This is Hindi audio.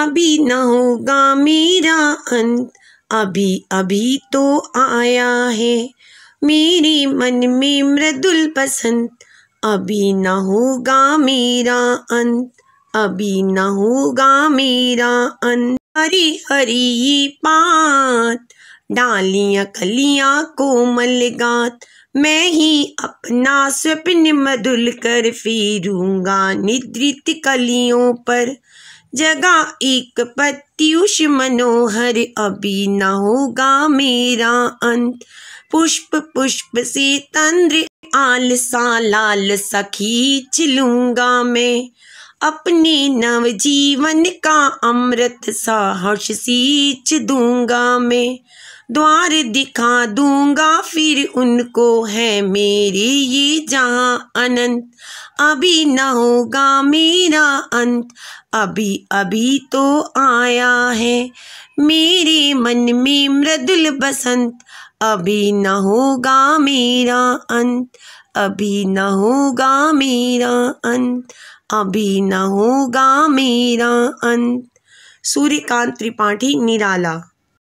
अभी ना होगा मेरा अंत अभी अभी तो आया है मेरे मन में मृदुल पसंद अभी ना होगा मेरा अंत अभी न होगा मेरा अंत हरी हरी पात डालियां कलियां को गात मैं ही अपना स्वप्न मधुल कर फिरूंगा निद्रित कलियों पर जगा एक पत्युष मनोहर अभी न होगा मेरा अंत पुष्प पुष्प से तंद्र आल सा लाल सखी चिलूंगा मैं अपने नव जीवन का अमृत सा हर्ष सींच दूंगा मैं द्वार दिखा दूंगा फिर उनको है मेरी ये जहाँ अनंत अभी न होगा मेरा अंत अभी अभी तो आया है मेरे मन में मृदुल बसंत अभी न होगा मेरा अंत अभी न होगा मेरा अंत अभी न होगा मेरा अंत सूर्यकांत त्रिपाठी निराला